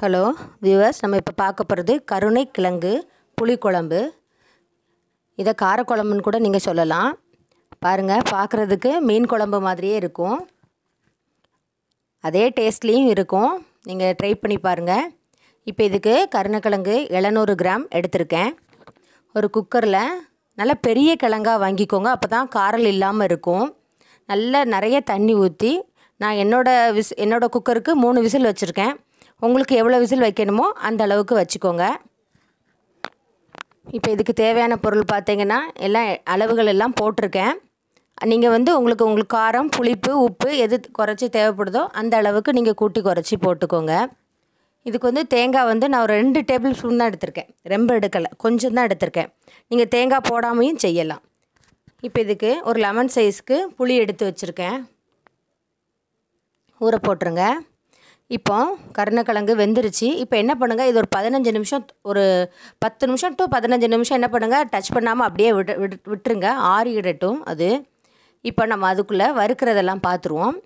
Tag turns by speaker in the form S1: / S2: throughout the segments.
S1: hello viewers நம்ம இப்போ பார்க்க போகிறது கருணை கிழங்கு புளிக்குழம்பு இதை காரக்குழம்புன்னு கூட நீங்கள் சொல்லலாம் பாருங்கள் பார்க்குறதுக்கு மீன் குழம்பு மாதிரியே இருக்கும் அதே டேஸ்ட்லேயும் இருக்கும் நீங்கள் ட்ரை பண்ணி பாருங்கள் இப்போ இதுக்கு கருணைக்கிழங்கு எழுநூறு கிராம் எடுத்திருக்கேன் ஒரு குக்கரில் நல்லா பெரிய கிழங்காக வாங்கிக்கோங்க அப்போ தான் காரல் இல்லாமல் இருக்கும் நல்லா நிறைய தண்ணி ஊற்றி நான் என்னோடய விஸ் என்னோடய குக்கருக்கு மூணு விசில் வச்சுருக்கேன் உங்களுக்கு எவ்வளோ விசில் வைக்கணுமோ அந்த அளவுக்கு வச்சுக்கோங்க இப்போ இதுக்கு தேவையான பொருள் பார்த்தீங்கன்னா எல்லாம் அளவுகள் எல்லாம் போட்டிருக்கேன் நீங்கள் வந்து உங்களுக்கு உங்களுக்கு காரம் புளிப்பு உப்பு எது குறைச்சி தேவைப்படுதோ அந்த அளவுக்கு நீங்கள் கூட்டி குறைச்சி போட்டுக்கோங்க இதுக்கு வந்து தேங்காய் வந்து நான் ஒரு ரெண்டு டேபிள் ஸ்பூன் தான் எடுத்திருக்கேன் ரொம்ப எடுக்கலை கொஞ்சம் தான் எடுத்திருக்கேன் நீங்கள் தேங்காய் போடாமையும் செய்யலாம் இப்போ இதுக்கு ஒரு லெமன் சைஸ்க்கு புளி எடுத்து வச்சுருக்கேன் ஊற போட்டுருங்க இப்போ கருணக்கிழங்கு வெந்துருச்சு இப்போ என்ன பண்ணுங்கள் இது ஒரு பதினஞ்சு நிமிஷம் ஒரு பத்து நிமிஷம் டு பதினஞ்சு நிமிஷம் என்ன பண்ணுங்கள் டச் பண்ணாமல் அப்படியே விட்டு விட்டு விட்டுருங்க ஆறிடட்டும் அது இப்போ நம்ம அதுக்குள்ளே வறுக்கிறதெல்லாம் பார்த்துருவோம்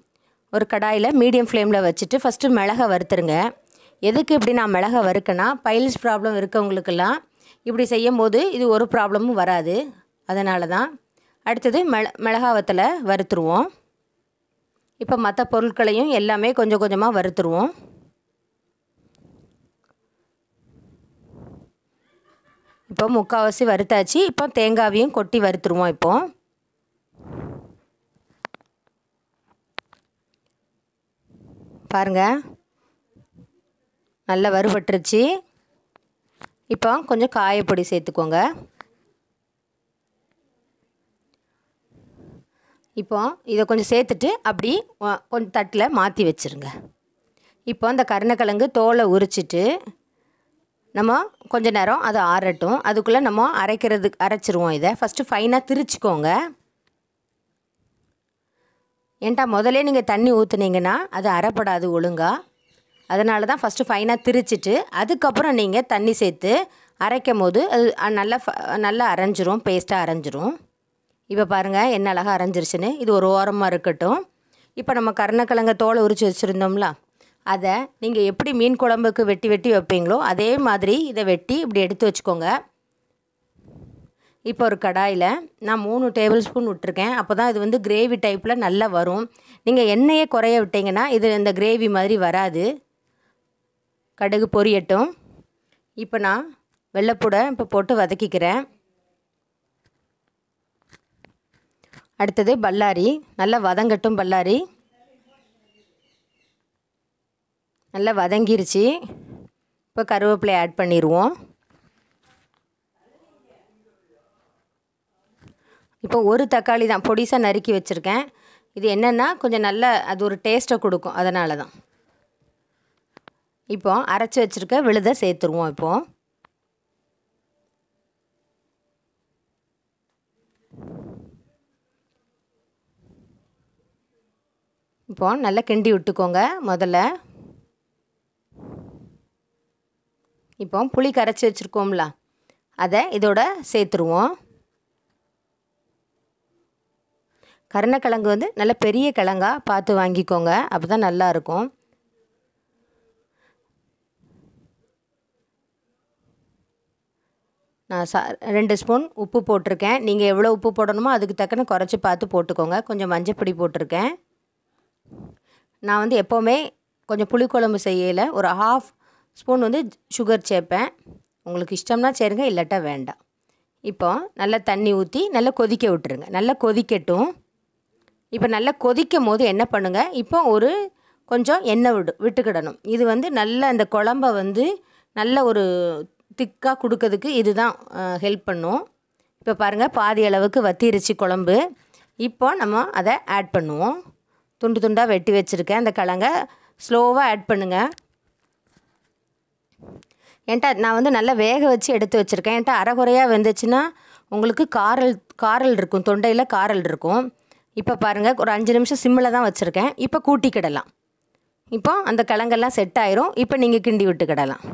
S1: ஒரு கடாயில் மீடியம் ஃப்ளேமில் வச்சுட்டு ஃபஸ்ட்டு மிளகை வறுத்துருங்க எதுக்கு இப்படி நான் மிளகை வறுக்கனா பைல்ஸ் ப்ராப்ளம் இருக்கவங்களுக்கெல்லாம் இப்படி செய்யும் போது இது ஒரு ப்ராப்ளமும் வராது அதனால தான் அடுத்தது மிள மிளகா வத்தலை வறுத்துருவோம் இப்போ மற்ற பொருட்களையும் எல்லாமே கொஞ்சம் கொஞ்சமாக வறுத்துருவோம் இப்போ முக்கால்வாசி வறுத்தாச்சு இப்போ தேங்காவையும் கொட்டி வறுத்துருவோம் இப்போ பாருங்கள் நல்லா வறுபட்டுருச்சு இப்போ கொஞ்சம் காயப்பொடி சேர்த்துக்கோங்க இப்போ இதை கொஞ்சம் சேர்த்துட்டு அப்படி கொஞ்சம் தட்டில் மாற்றி வச்சுருங்க இப்போ அந்த கருணக்கிழங்கு தோலை உரிச்சிட்டு நம்ம கொஞ்ச நேரம் அது ஆறட்டும் அதுக்குள்ளே நம்ம அரைக்கிறதுக்கு அரைச்சிருவோம் இதை ஃபஸ்ட்டு ஃபைனாக திரிச்சிக்கோங்க ஏன்டா முதலே நீங்கள் தண்ணி ஊற்றுனீங்கன்னா அது அரைப்படாது ஒழுங்காக அதனால தான் ஃபஸ்ட்டு ஃபைனாக திரிச்சிட்டு அதுக்கப்புறம் நீங்கள் தண்ணி சேர்த்து அரைக்கும் போது அது நல்லா நல்லா அரைஞ்சிரும் பேஸ்ட்டாக அரைஞ்சிரும் இப்போ பாருங்கள் என்ன அழகாக அரைஞ்சிருச்சுன்னு இது ஒரு ஓரமாக இருக்கட்டும் இப்போ நம்ம கருணக்கிழங்க தோலை உரித்து வச்சுருந்தோம்ல அதை நீங்கள் எப்படி மீன் குழம்புக்கு வெட்டி வெட்டி வைப்பீங்களோ அதே மாதிரி இதை வெட்டி இப்படி எடுத்து வச்சுக்கோங்க இப்போ ஒரு கடாயில் நான் மூணு டேபிள் ஸ்பூன் விட்டுருக்கேன் அப்போ தான் இது வந்து கிரேவி டைப்பில் நல்லா வரும் நீங்கள் எண்ணெயே குறைய விட்டிங்கன்னா இது இந்த கிரேவி மாதிரி வராது கடுகு பொரியட்டும் இப்போ நான் வெள்ளைப்பூடை இப்போ போட்டு வதக்கிக்கிறேன் அடுத்தது பல்லாரி நல்லா வதங்கட்டும் பல்லாரி நல்லா வதங்கிருச்சு இப்போ கருவேப்பிலை ஆட் பண்ணிடுவோம் இப்போ ஒரு தக்காளி தான் பொடிசாக நறுக்கி வச்சுருக்கேன் இது என்னென்னா கொஞ்சம் நல்ல அது ஒரு டேஸ்ட்டை கொடுக்கும் அதனால தான் இப்போ அரைச்சி வச்சுருக்க விழுதை சேர்த்துருவோம் இப்போது இப்போ நல்லா கிண்டி விட்டுக்கோங்க முதல்ல இப்போ புளி கரைச்சி வச்சுருக்கோம்ல அதை இதோட சேர்த்துருவோம் கருணக்கிழங்கு வந்து நல்ல பெரிய கிழங்காக பார்த்து வாங்கிக்கோங்க அப்போ தான் நல்லாயிருக்கும் நான் சா ரெண்டு ஸ்பூன் உப்பு போட்டிருக்கேன் நீங்கள் எவ்வளோ உப்பு போடணுமோ அதுக்கு தக்கன குறைச்சி பார்த்து போட்டுக்கோங்க கொஞ்சம் மஞ்சப்பொடி போட்டிருக்கேன் நான் வந்து எப்போவுமே கொஞ்சம் புளிக்குழம்பு செய்யலை ஒரு ஹாஃப் ஸ்பூன் வந்து சுகர் சேர்ப்பேன் உங்களுக்கு இஷ்டம்னா சேருங்க இல்லாட்டா வேண்டாம் இப்போ நல்லா தண்ணி ஊற்றி நல்லா கொதிக்க விட்டுருங்க நல்லா கொதிக்கட்டும் இப்போ நல்லா கொதிக்கும் போது என்ன பண்ணுங்கள் இப்போ ஒரு கொஞ்சம் எண்ணெய் விடு விட்டுக்கிடணும் இது வந்து நல்ல அந்த குழம்ப வந்து நல்ல ஒரு திக்காக கொடுக்கறதுக்கு இதுதான் ஹெல்ப் பண்ணும் இப்போ பாருங்கள் பாதி அளவுக்கு வத்திருச்சு குழம்பு இப்போ நம்ம அதை ஆட் பண்ணுவோம் துண்டு துண்டாக வெட்டி வச்சுருக்கேன் அந்த கிழங்க ஸ்லோவாக ஆட் பண்ணுங்கள் என்கிட்ட நான் வந்து நல்லா வேக வச்சு எடுத்து வச்சுருக்கேன் என்கிட்ட அரைகுறையாக வெந்துச்சுன்னா உங்களுக்கு காரல் காரல் இருக்கும் தொண்டையில் காரல் இருக்கும் இப்போ பாருங்கள் ஒரு அஞ்சு நிமிஷம் சிம்மில் தான் வச்சுருக்கேன் இப்போ கூட்டிக்கிடலாம் இப்போ அந்த கிழங்கெல்லாம் செட் ஆயிரும் இப்போ நீங்கள் கிண்டி விட்டுக்கிடலாம்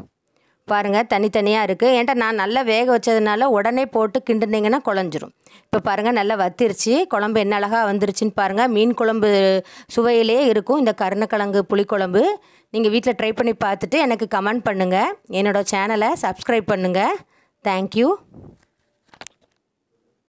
S1: பாருங்கள் தனித்தனியாக இருக்குது ஏன்டா நான் நல்லா வேக வச்சதுனால உடனே போட்டு கிண்டுனீங்கன்னா குழஞ்சிரும் இப்போ பாருங்கள் நல்லா வத்திருச்சு குழம்பு என்ன அழகாக வந்துருச்சுன்னு பாருங்கள் மீன் குழம்பு சுவையிலே இருக்கும் இந்த கருணக்கிழங்கு புளிக்குழம்பு நீங்கள் வீட்டில் ட்ரை பண்ணி பார்த்துட்டு எனக்கு கமெண்ட் பண்ணுங்கள் என்னோடய சேனலை சப்ஸ்கிரைப் பண்ணுங்கள் தேங்க்யூ